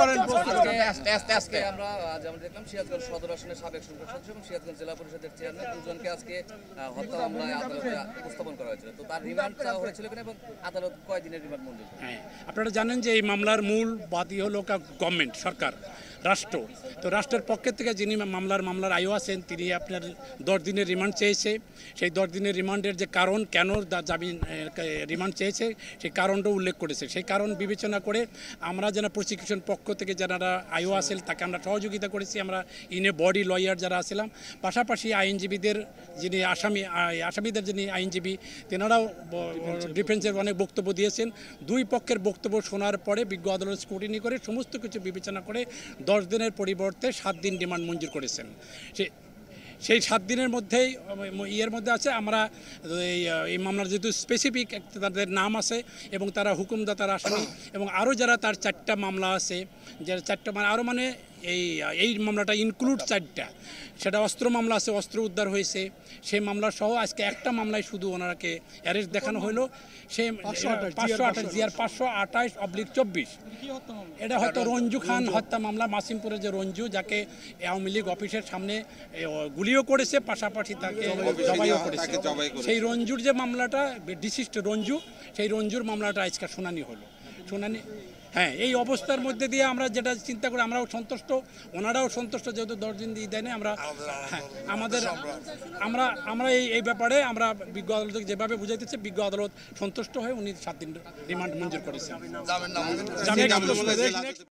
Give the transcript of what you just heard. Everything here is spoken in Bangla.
করেন সদর সাবেক জেলা পরিষদের চেয়ারম্যান হত্যা মামলায় করা হয়েছিল তার হয়েছিল এবং আদালত হ্যাঁ, আপনারা জানেন যে এই মামলার মূল বাদী হলো গভর্নমেন্ট সরকার রাষ্ট্র তো রাষ্ট্রের পক্ষে থেকে যিনি মামলার মামলার আয়ু আছেন তিনি আপনার দশ দিনের রিমান্ড চেয়েছে সেই দশ দিনের রিমান্ডের যে কারণ কেন জামিন রিমান্ড চেয়েছে সেই কারণটা উল্লেখ করেছে সেই কারণ বিবেচনা করে আমরা যেন প্রসিকিউশন পক্ষ থেকে যারা আয়ু আছেন তাকে আমরা সহযোগিতা করেছি আমরা ইনে বডি লয়ার যারা আসলাম পাশাপাশি আইনজীবীদের যিনি আসামি আসামিদের যিনি আইনজীবী তেনারাও ডিফেন্সের অনেক বক্তব্য দিয়েছেন দুই পক্ষের বক্তব্য শোনার পরে বিজ্ঞ আদালত স্কুটিনি করে সমস্ত কিছু বিবেচনা করে দশ দিনের পরিবর্তে সাত দিন ডিমান্ড মঞ্জুর করেছেন সে সেই সাত দিনের মধ্যেই ইয়ের মধ্যে আছে আমরা এই মামলার যেহেতু স্পেসিফিক তাদের নাম আছে এবং তারা হুকুমদাতার আসামি এবং আরও যারা তার চারটা মামলা আছে যারা চারটা মানে আরও মানে এই এই মামলাটা ইনক্লুড চারটা সেটা অস্ত্র মামলা আছে অস্ত্র উদ্ধার হয়েছে সেই মামলার সহ আজকে একটা মামলায় শুধু ওনারাকে অ্যারেস্ট দেখানো হলো সে পাঁচশো আঠাশ জিয়ার পাঁচশো আঠাশ অব্লিক চব্বিশ এটা হয়তো রঞ্জু খান হত্যা মামলা মাসিমপুরের যে রঞ্জু যাকে আওয়ামী লীগ অফিসের সামনে গুলিও করেছে পাশাপাশি তাকে জবাইও করেছে সেই রঞ্জুর যে মামলাটা ডিসিস্ট রঞ্জু সেই রঞ্জুর মামলাটা আজকে শুনানি হলো শুনানি হ্যাঁ এই অবস্থার মধ্যে দিয়ে আমরা যেটা চিন্তা করি আমরাও সন্তুষ্ট ওনারাও সন্তুষ্ট যেহেতু দশ দিন দিয়ে দেয়নি আমরা আমাদের হ্যাঁ, আমরা আমরা এই এই ব্যাপারে আমরা বিজ্ঞ আদালত যেভাবে বুঝাইতেছে বিজ্ঞ আদালত সন্তুষ্ট হয়ে উনি সাত দিন রিমান্ড মঞ্জুর করেছেন